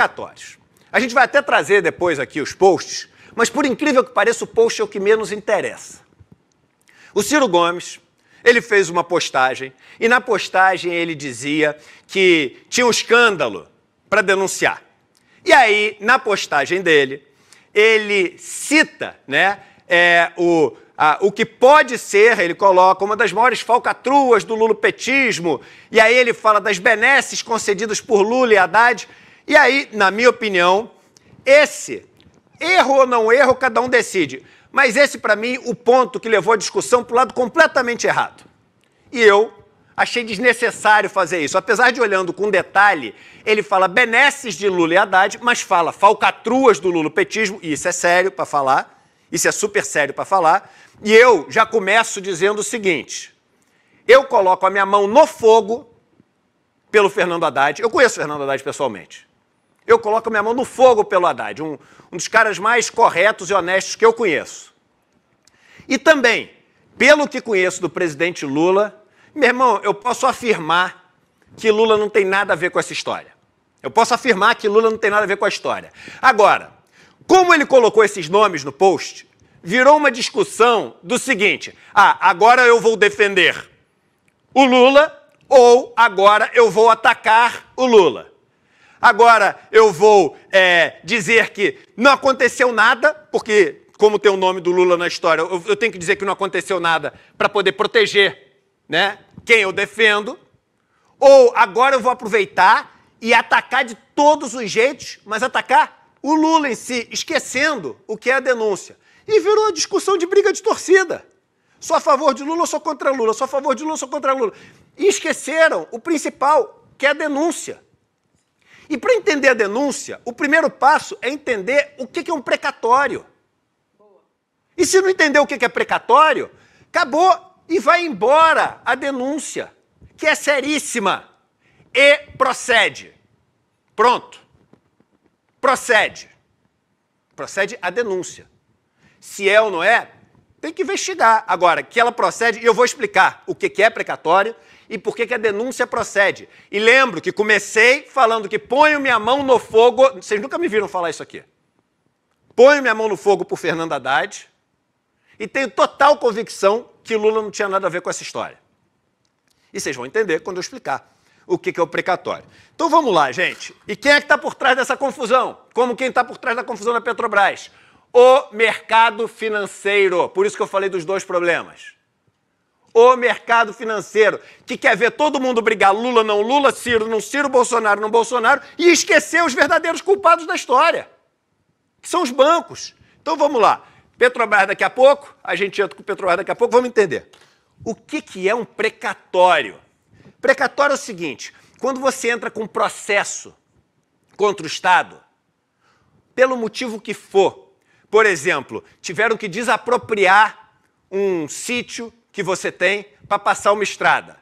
precatórios. A gente vai até trazer depois aqui os posts, mas por incrível que pareça, o post é o que menos interessa. O Ciro Gomes, ele fez uma postagem e na postagem ele dizia que tinha um escândalo para denunciar. E aí, na postagem dele, ele cita né, é, o, a, o que pode ser, ele coloca, uma das maiores falcatruas do lulopetismo, e aí ele fala das benesses concedidas por Lula e Haddad, e aí, na minha opinião, esse, erro ou não erro, cada um decide. Mas esse, para mim, o ponto que levou a discussão para o lado completamente errado. E eu achei desnecessário fazer isso. Apesar de olhando com detalhe, ele fala benesses de Lula e Haddad, mas fala falcatruas do lulopetismo, e isso é sério para falar, isso é super sério para falar. E eu já começo dizendo o seguinte: eu coloco a minha mão no fogo pelo Fernando Haddad. Eu conheço o Fernando Haddad pessoalmente eu coloco minha mão no fogo pelo Haddad, um, um dos caras mais corretos e honestos que eu conheço. E também, pelo que conheço do presidente Lula, meu irmão, eu posso afirmar que Lula não tem nada a ver com essa história. Eu posso afirmar que Lula não tem nada a ver com a história. Agora, como ele colocou esses nomes no post, virou uma discussão do seguinte: ah, agora eu vou defender o Lula ou agora eu vou atacar o Lula. Agora eu vou é, dizer que não aconteceu nada, porque, como tem o nome do Lula na história, eu, eu tenho que dizer que não aconteceu nada para poder proteger né, quem eu defendo. Ou agora eu vou aproveitar e atacar de todos os jeitos, mas atacar o Lula em si, esquecendo o que é a denúncia. E virou uma discussão de briga de torcida. Sou a favor de Lula, sou contra Lula, sou a favor de Lula, sou contra Lula. E esqueceram o principal, que é a denúncia. E para entender a denúncia, o primeiro passo é entender o que é um precatório. E se não entender o que é precatório, acabou e vai embora a denúncia, que é seríssima. E procede. Pronto. Procede. Procede a denúncia. Se é ou não é, tem que investigar. Agora, que ela procede, e eu vou explicar o que é precatório, e por que, que a denúncia procede. E lembro que comecei falando que ponho minha mão no fogo. Vocês nunca me viram falar isso aqui. Ponho minha mão no fogo por Fernando Haddad e tenho total convicção que Lula não tinha nada a ver com essa história. E vocês vão entender quando eu explicar o que, que é o precatório. Então vamos lá, gente. E quem é que está por trás dessa confusão? Como quem está por trás da confusão da Petrobras? O mercado financeiro. Por isso que eu falei dos dois problemas o mercado financeiro, que quer ver todo mundo brigar Lula não Lula, Ciro não Ciro, Bolsonaro não Bolsonaro, e esquecer os verdadeiros culpados da história, que são os bancos. Então vamos lá. Petrobras daqui a pouco, a gente entra com Petrobras daqui a pouco, vamos entender. O que, que é um precatório? Precatório é o seguinte: quando você entra com um processo contra o Estado, pelo motivo que for, por exemplo, tiveram que desapropriar um sítio que você tem para passar uma estrada.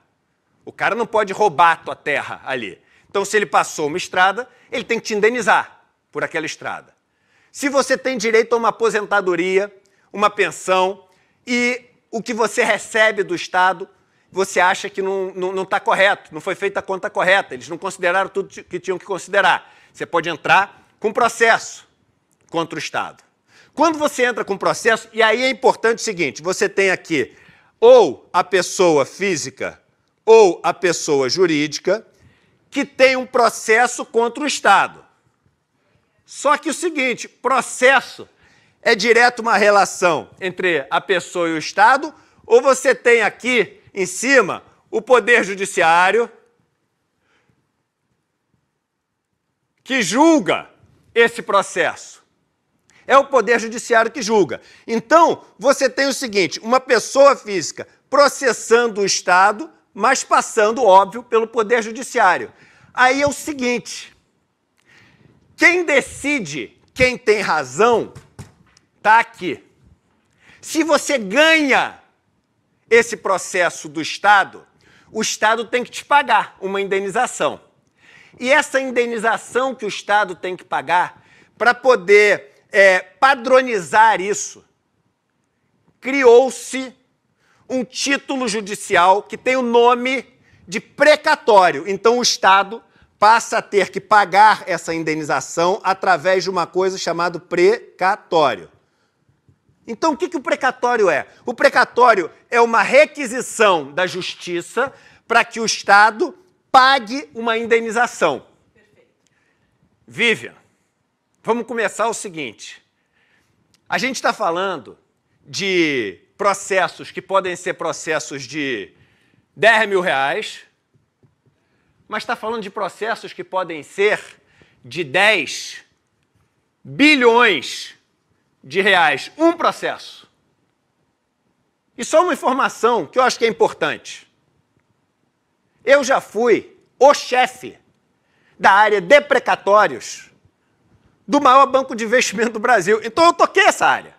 O cara não pode roubar a tua terra ali. Então, se ele passou uma estrada, ele tem que te indenizar por aquela estrada. Se você tem direito a uma aposentadoria, uma pensão e o que você recebe do Estado, você acha que não está correto, não foi feita a conta correta, eles não consideraram tudo que tinham que considerar. Você pode entrar com processo contra o Estado. Quando você entra com processo, e aí é importante o seguinte: você tem aqui ou a pessoa física ou a pessoa jurídica que tem um processo contra o Estado. Só que o seguinte, processo é direto uma relação entre a pessoa e o Estado, ou você tem aqui em cima o poder judiciário que julga esse processo é o Poder Judiciário que julga. Então, você tem o seguinte: uma pessoa física processando o Estado, mas passando, óbvio, pelo Poder Judiciário. Aí é o seguinte: quem decide quem tem razão está aqui. Se você ganha esse processo do Estado, o Estado tem que te pagar uma indenização. E essa indenização que o Estado tem que pagar para poder é, padronizar isso, criou-se um título judicial que tem o nome de precatório. Então o Estado passa a ter que pagar essa indenização através de uma coisa chamada precatório. Então, o que, que o precatório é? O precatório é uma requisição da justiça para que o Estado pague uma indenização. Perfeito. Vivian. Vamos começar o seguinte. A gente está falando de processos que podem ser processos de 10 mil reais, mas está falando de processos que podem ser de 10 bilhões de reais. Um processo. E só uma informação que eu acho que é importante. Eu já fui o chefe da área de precatórios do maior banco de investimento do Brasil. Então eu toquei essa área.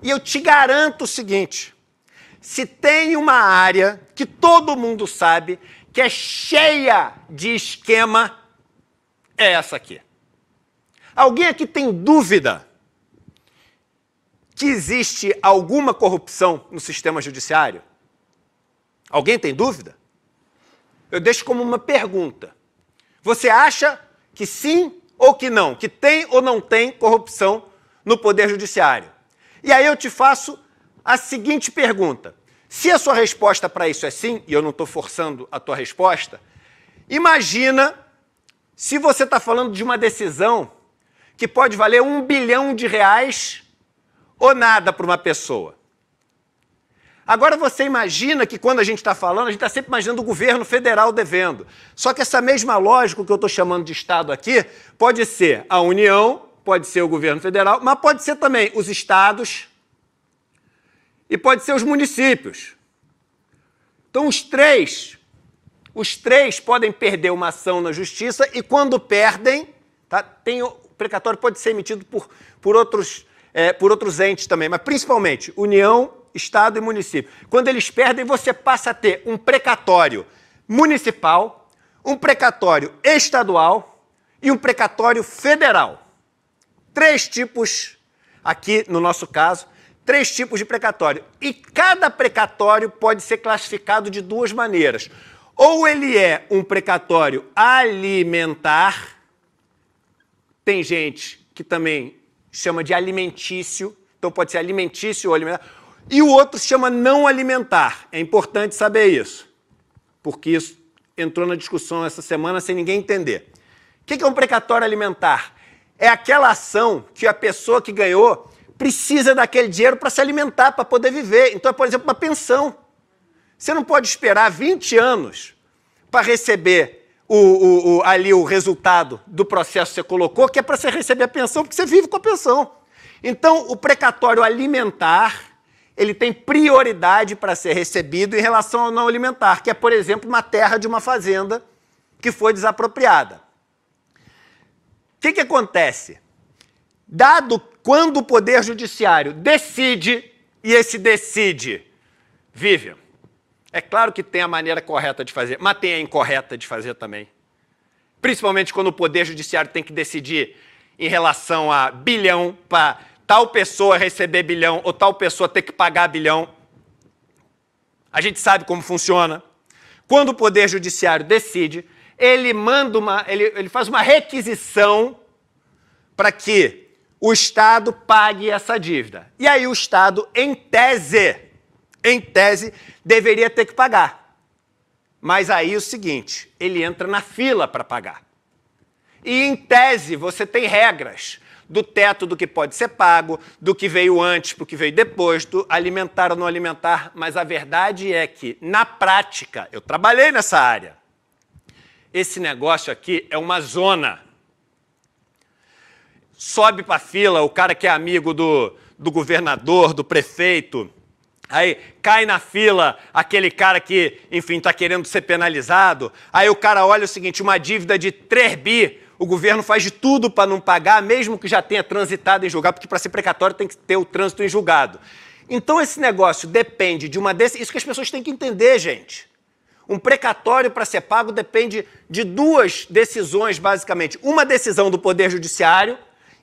E eu te garanto o seguinte: se tem uma área que todo mundo sabe que é cheia de esquema, é essa aqui. Alguém aqui tem dúvida que existe alguma corrupção no sistema judiciário? Alguém tem dúvida? Eu deixo como uma pergunta. Você acha que sim ou que não, que tem ou não tem corrupção no Poder Judiciário. E aí eu te faço a seguinte pergunta: se a sua resposta para isso é sim, e eu não estou forçando a tua resposta, imagina se você está falando de uma decisão que pode valer um bilhão de reais ou nada para uma pessoa. Agora você imagina que quando a gente está falando, a gente está sempre imaginando o governo federal devendo. Só que essa mesma lógica que eu estou chamando de Estado aqui pode ser a União, pode ser o governo federal, mas pode ser também os estados e pode ser os municípios. Então os três, os três podem perder uma ação na justiça e quando perdem, tá, tem, o precatório pode ser emitido por, por, outros, é, por outros entes também, mas principalmente União, estado e município. Quando eles perdem, você passa a ter um precatório municipal, um precatório estadual e um precatório federal. Três tipos, aqui no nosso caso, três tipos de precatório. E cada precatório pode ser classificado de duas maneiras. Ou ele é um precatório alimentar, tem gente que também chama de alimentício, então pode ser alimentício ou alimentar, e o outro se chama não alimentar. É importante saber isso, porque isso entrou na discussão essa semana sem ninguém entender. O que é um precatório alimentar? É aquela ação que a pessoa que ganhou precisa daquele dinheiro para se alimentar, para poder viver. Então é, por exemplo, uma pensão. Você não pode esperar 20 anos para receber o, o, o, ali o resultado do processo que você colocou, que é para você receber a pensão, porque você vive com a pensão. Então, o precatório alimentar ele tem prioridade para ser recebido em relação ao não alimentar, que é, por exemplo, uma terra de uma fazenda que foi desapropriada. O que, que acontece? Dado quando o Poder Judiciário decide, e esse decide, Vivian, é claro que tem a maneira correta de fazer, mas tem a incorreta de fazer também. Principalmente quando o Poder Judiciário tem que decidir em relação a bilhão para tal pessoa receber bilhão ou tal pessoa ter que pagar bilhão. A gente sabe como funciona. Quando o Poder Judiciário decide, ele manda uma, ele, ele faz uma requisição para que o Estado pague essa dívida. E aí o Estado, em tese, em tese, deveria ter que pagar. Mas aí é o seguinte, ele entra na fila para pagar. E em tese você tem regras do teto do que pode ser pago, do que veio antes para o que veio depois, do alimentar ou não alimentar, mas a verdade é que, na prática, eu trabalhei nessa área. Esse negócio aqui é uma zona. Sobe para a fila o cara que é amigo do, do governador, do prefeito, Aí cai na fila aquele cara que, enfim, está querendo ser penalizado. Aí o cara olha o seguinte: uma dívida de 3 bi, o governo faz de tudo para não pagar, mesmo que já tenha transitado em julgado, porque para ser precatório tem que ter o trânsito em julgado. Então esse negócio depende de uma decisão. Isso que as pessoas têm que entender, gente. Um precatório para ser pago depende de duas decisões, basicamente. Uma decisão do Poder Judiciário,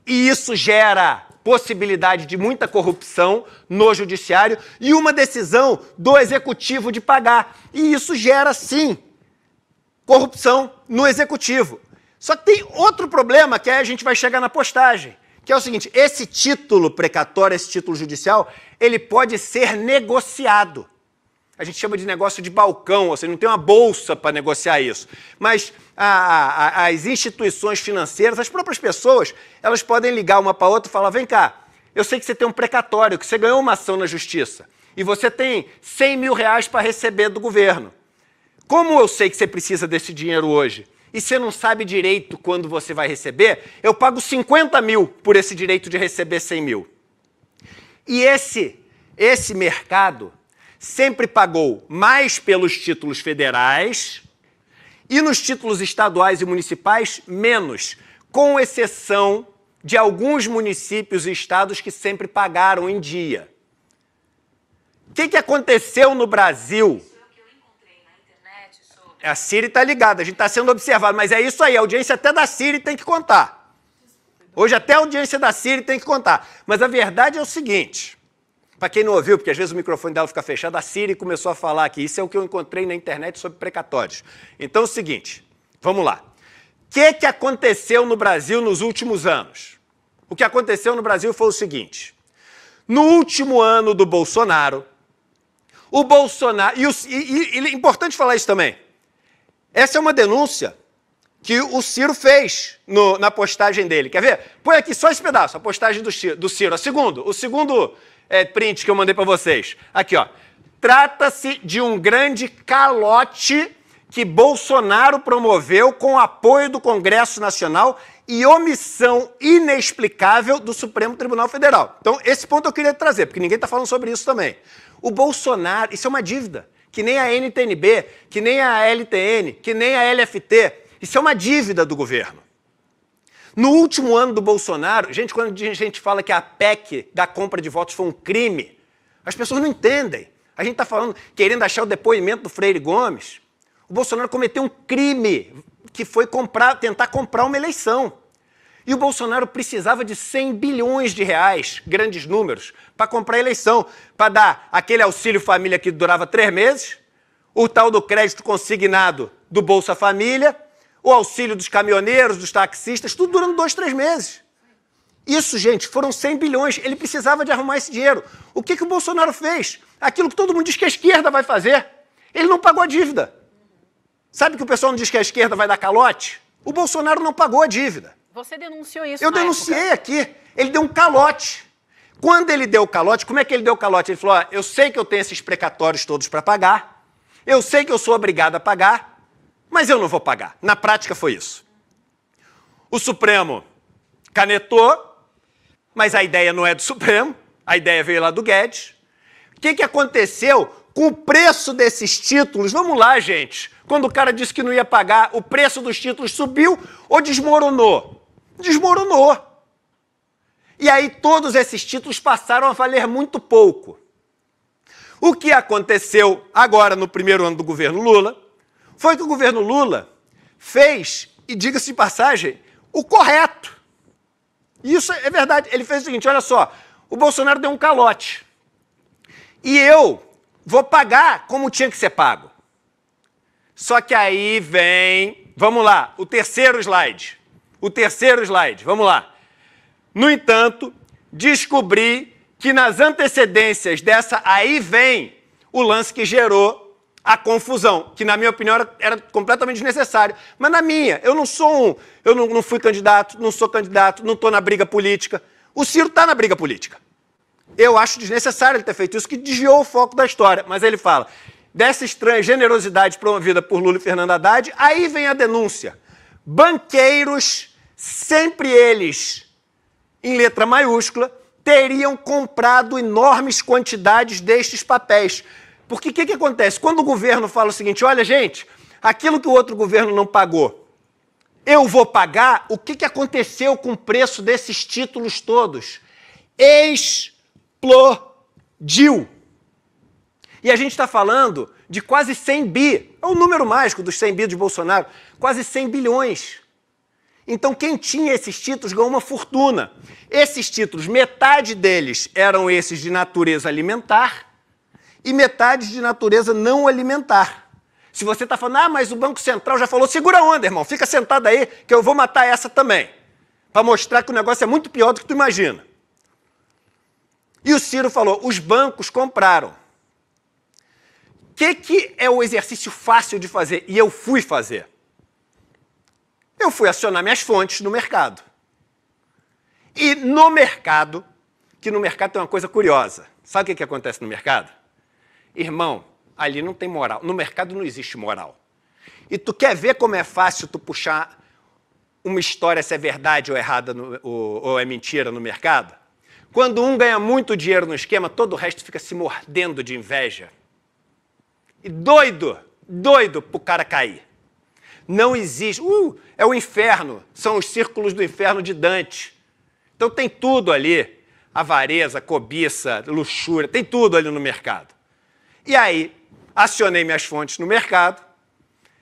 e isso gera possibilidade de muita corrupção no judiciário e uma decisão do executivo de pagar. E isso gera sim corrupção no executivo. Só que tem outro problema que a gente vai chegar na postagem, que é o seguinte: esse título precatório, esse título judicial, ele pode ser negociado. A gente chama de negócio de balcão, ou seja, não tem uma bolsa para negociar isso. Mas a, a, as instituições financeiras, as próprias pessoas, elas podem ligar uma para outra e falar: vem cá, eu sei que você tem um precatório, que você ganhou uma ação na justiça, e você tem 100 mil reais para receber do governo. Como eu sei que você precisa desse dinheiro hoje? e você não sabe direito quando você vai receber, eu pago 50 mil por esse direito de receber 100 mil. E esse, esse mercado sempre pagou mais pelos títulos federais e nos títulos estaduais e municipais, menos, com exceção de alguns municípios e estados que sempre pagaram em dia. O que, que aconteceu no Brasil a Siri está ligada, a gente está sendo observado, mas é isso aí, a audiência até da Siri tem que contar. Hoje até a audiência da Siri tem que contar. Mas a verdade é o seguinte, para quem não ouviu, porque às vezes o microfone dela fica fechado, a Siri começou a falar aqui, isso é o que eu encontrei na internet sobre precatórios. Então é o seguinte, vamos lá. O que, que aconteceu no Brasil nos últimos anos? O que aconteceu no Brasil foi o seguinte, no último ano do Bolsonaro, o Bolsonaro. E, o, e, e, e, é importante falar isso também. Essa é uma denúncia que o Ciro fez no, na postagem dele. Quer ver? Põe aqui só esse pedaço, a postagem do, Ciro. Do Ciro. A segundo, o segundo é, print que eu mandei para vocês. Aqui, ó. Trata-se de um grande calote que Bolsonaro promoveu com apoio do Congresso Nacional e omissão inexplicável do Supremo Tribunal Federal. Então, esse ponto eu queria trazer, porque ninguém está falando sobre isso também. O Bolsonaro, isso é uma dívida que nem a NTNB, que nem a LTN, que nem a LFT. Isso é uma dívida do governo. No último ano do Bolsonaro, gente, quando a gente fala que a PEC da compra de votos foi um crime, as pessoas não entendem. A gente está falando, querendo achar o depoimento do Freire Gomes. O Bolsonaro cometeu um crime que foi comprar, tentar comprar uma eleição. E o Bolsonaro precisava de 100 bilhões de reais, grandes números, para comprar a eleição, para dar aquele auxílio família que durava três meses, o tal do crédito consignado do Bolsa Família, o auxílio dos caminhoneiros, dos taxistas, tudo durando dois, três meses. Isso, gente, foram 100 bilhões. Ele precisava de arrumar esse dinheiro. O que, que o Bolsonaro fez? Aquilo que todo mundo diz que a esquerda vai fazer. Ele não pagou a dívida. Sabe que o pessoal não diz que a esquerda vai dar calote? O Bolsonaro não pagou a dívida. Você denunciou isso. Eu denunciei época. aqui. Ele deu um calote. Quando ele deu o calote, como é que ele deu o calote? Ele falou: ó, eu sei que eu tenho esses precatórios todos para pagar, eu sei que eu sou obrigado a pagar, mas eu não vou pagar. Na prática foi isso. O Supremo canetou, mas a ideia não é do Supremo, a ideia veio lá do Guedes. O que, que aconteceu com o preço desses títulos? Vamos lá, gente. Quando o cara disse que não ia pagar, o preço dos títulos subiu ou desmoronou? desmoronou. E aí todos esses títulos passaram a valer muito pouco. O que aconteceu agora no primeiro ano do governo Lula foi que o governo Lula fez, e diga-se de passagem, o correto. Isso é verdade. Ele fez o seguinte: olha só, o Bolsonaro deu um calote. E eu vou pagar como tinha que ser pago. Só que aí vem, vamos lá, o terceiro slide. O terceiro slide, vamos lá. No entanto, descobri que nas antecedências dessa aí vem o lance que gerou a confusão, que na minha opinião era, era completamente desnecessário. Mas na minha, eu não sou um, eu não, não fui candidato, não sou candidato, não estou na briga política. O Ciro está na briga política. Eu acho desnecessário ele ter feito isso, que desviou o foco da história. Mas ele fala, dessa estranha generosidade promovida por Lula e Fernando Haddad, aí vem a denúncia banqueiros, sempre eles, em letra maiúscula, teriam comprado enormes quantidades destes papéis. Porque o que, que acontece? Quando o governo fala o seguinte: olha, gente, aquilo que o outro governo não pagou, eu vou pagar, o que, que aconteceu com o preço desses títulos todos? Explodiu. E a gente está falando de quase 100 bi, é o número mágico dos 100 bi de Bolsonaro quase 100 bilhões. Então, quem tinha esses títulos ganhou uma fortuna. Esses títulos, metade deles eram esses de natureza alimentar e metade de natureza não alimentar. Se você está falando, ah, mas o Banco Central já falou, segura onda, irmão, fica sentado aí que eu vou matar essa também. Para mostrar que o negócio é muito pior do que tu imagina. E o Ciro falou, os bancos compraram. O que, que é o exercício fácil de fazer? E eu fui fazer. Eu fui acionar minhas fontes no mercado. E no mercado, que no mercado tem uma coisa curiosa. Sabe o que, que acontece no mercado? Irmão, ali não tem moral. No mercado não existe moral. E tu quer ver como é fácil tu puxar uma história se é verdade ou errada no, ou, ou é mentira no mercado? Quando um ganha muito dinheiro no esquema, todo o resto fica se mordendo de inveja. E doido, doido pro cara cair não existe. Uh, é o inferno, são os círculos do inferno de Dante. Então tem tudo ali: avareza, cobiça, luxúria, tem tudo ali no mercado. E aí, acionei minhas fontes no mercado,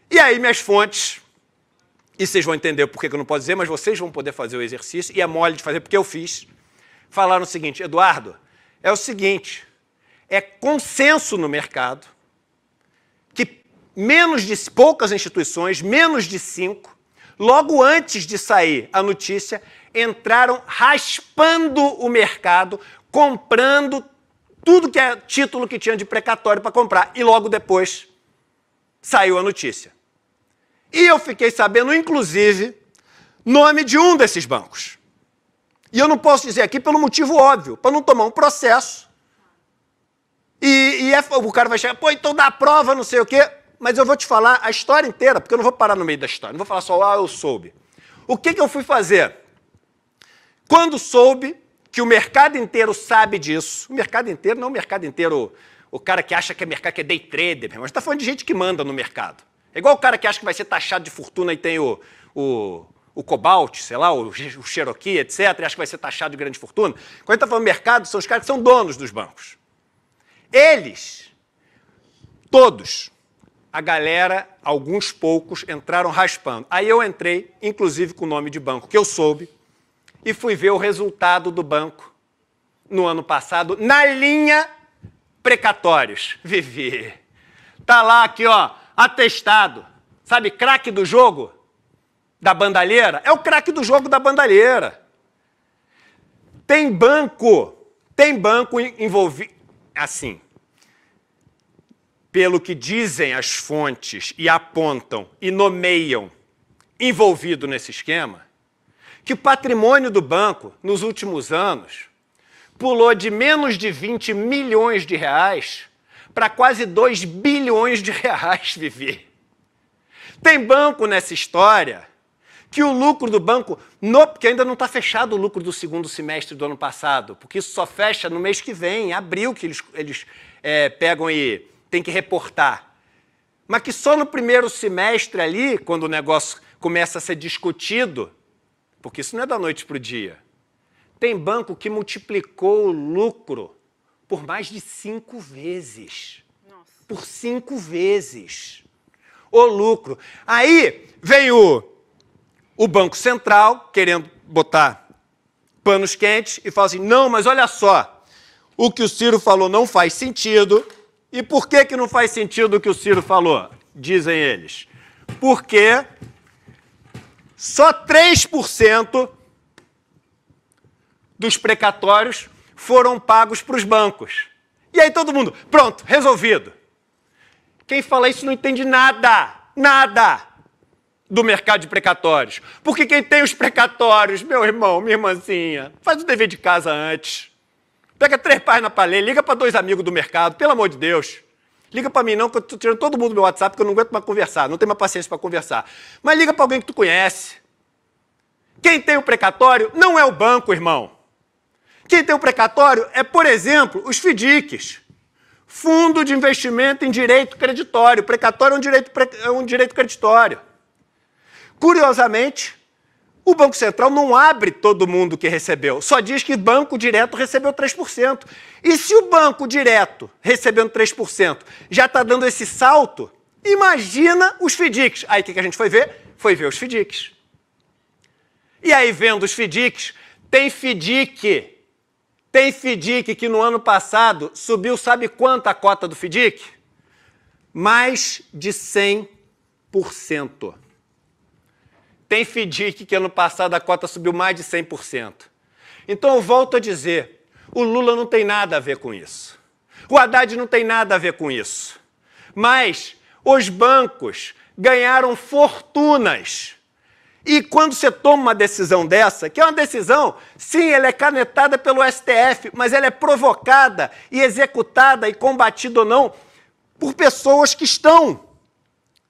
e aí minhas fontes. E vocês vão entender por que eu não posso dizer, mas vocês vão poder fazer o exercício, e é mole de fazer, porque eu fiz. Falaram o seguinte, Eduardo, é o seguinte, é consenso no mercado menos de poucas instituições, menos de cinco, logo antes de sair a notícia, entraram raspando o mercado, comprando tudo que é título que tinha de precatório para comprar. E logo depois saiu a notícia. E eu fiquei sabendo, inclusive, nome de um desses bancos. E eu não posso dizer aqui pelo motivo óbvio, para não tomar um processo. E, e é, o cara vai chegar, pô, então dá a prova, não sei o quê mas eu vou te falar a história inteira, porque eu não vou parar no meio da história. Não vou falar só, ah, eu soube. O que, que eu fui fazer? Quando soube que o mercado inteiro sabe disso, o mercado inteiro, não o mercado inteiro, o cara que acha que é mercado, que é day trader, mas está falando de gente que manda no mercado. É igual o cara que acha que vai ser taxado de fortuna e tem o, o, o Cobalt, sei lá, o, o Cherokee, etc., e acha que vai ser taxado de grande fortuna. Quando a gente está falando mercado, são os caras que são donos dos bancos. Eles, todos, a galera, alguns poucos, entraram raspando. Aí eu entrei, inclusive com o nome de banco que eu soube, e fui ver o resultado do banco no ano passado na linha precatórios. Vivi. Tá lá aqui, ó, atestado. Sabe, craque do jogo da bandalheira? É o craque do jogo da bandalheira. Tem banco, tem banco envolvido assim pelo que dizem as fontes e apontam e nomeiam envolvido nesse esquema, que o patrimônio do banco, nos últimos anos, pulou de menos de 20 milhões de reais para quase 2 bilhões de reais, Vivi. Tem banco nessa história que o lucro do banco, no, porque ainda não está fechado o lucro do segundo semestre do ano passado, porque isso só fecha no mês que vem, em abril, que eles, eles é, pegam e tem que reportar. Mas que só no primeiro semestre ali, quando o negócio começa a ser discutido, porque isso não é da noite para o dia. Tem banco que multiplicou o lucro por mais de cinco vezes. Nossa. Por cinco vezes. O lucro. Aí vem o, o Banco Central querendo botar panos quentes e fala assim: não, mas olha só, o que o Ciro falou não faz sentido, e por que, que não faz sentido o que o Ciro falou? Dizem eles. Porque só 3% dos precatórios foram pagos para os bancos. E aí todo mundo, pronto, resolvido. Quem fala isso não entende nada, nada do mercado de precatórios. Porque quem tem os precatórios, meu irmão, minha irmãzinha, faz o dever de casa antes. Pega três páginas para ler, liga para dois amigos do mercado, pelo amor de Deus. Liga para mim não, que eu estou tirando todo mundo do meu WhatsApp, porque eu não aguento mais conversar, não tenho mais paciência para conversar. Mas liga para alguém que tu conhece. Quem tem o precatório não é o banco, irmão. Quem tem o precatório é, por exemplo, os FDICs. Fundo de investimento em direito creditório. Precatório é um direito, é um direito creditório. Curiosamente, o Banco Central não abre todo mundo que recebeu, só diz que banco direto recebeu 3%. E se o banco direto recebendo 3% já está dando esse salto, imagina os FDICs. Aí o que, que a gente foi ver? Foi ver os FDICs. E aí, vendo os FDICs, tem FDIC. Tem FDIC que no ano passado subiu, sabe quanto a cota do FDIC? Mais de 100%. Tem FDIC que ano passado a cota subiu mais de 100%. Então eu volto a dizer, o Lula não tem nada a ver com isso. O Haddad não tem nada a ver com isso. Mas os bancos ganharam fortunas. E quando você toma uma decisão dessa, que é uma decisão, sim, ela é canetada pelo STF, mas ela é provocada e executada e combatida ou não por pessoas que estão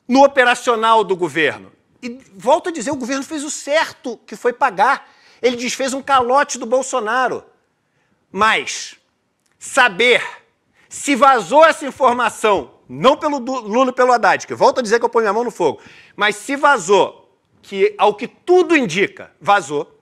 no operacional do governo. E volto a dizer, o governo fez o certo, que foi pagar. Ele desfez um calote do Bolsonaro. Mas saber se vazou essa informação, não pelo Lula e pelo Haddad, que volto a dizer que eu ponho minha mão no fogo, mas se vazou, que ao que tudo indica, vazou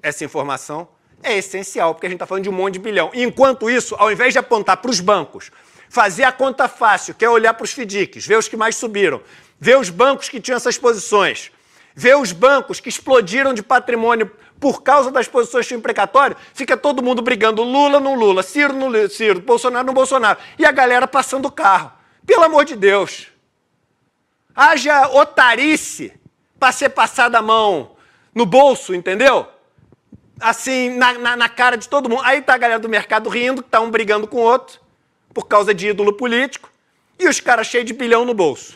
essa informação, é essencial, porque a gente está falando de um monte de bilhão. E enquanto isso, ao invés de apontar para os bancos, fazer a conta fácil, que é olhar para os FDICs, ver os que mais subiram, ver os bancos que tinham essas posições, ver os bancos que explodiram de patrimônio por causa das posições de imprecatório, fica todo mundo brigando Lula no Lula, Ciro no Ciro, Bolsonaro no Bolsonaro, e a galera passando o carro. Pelo amor de Deus. Haja otarice para ser passada a mão no bolso, entendeu? Assim, na, na, na, cara de todo mundo. Aí tá a galera do mercado rindo, que tá um brigando com o outro por causa de ídolo político e os caras cheios de bilhão no bolso.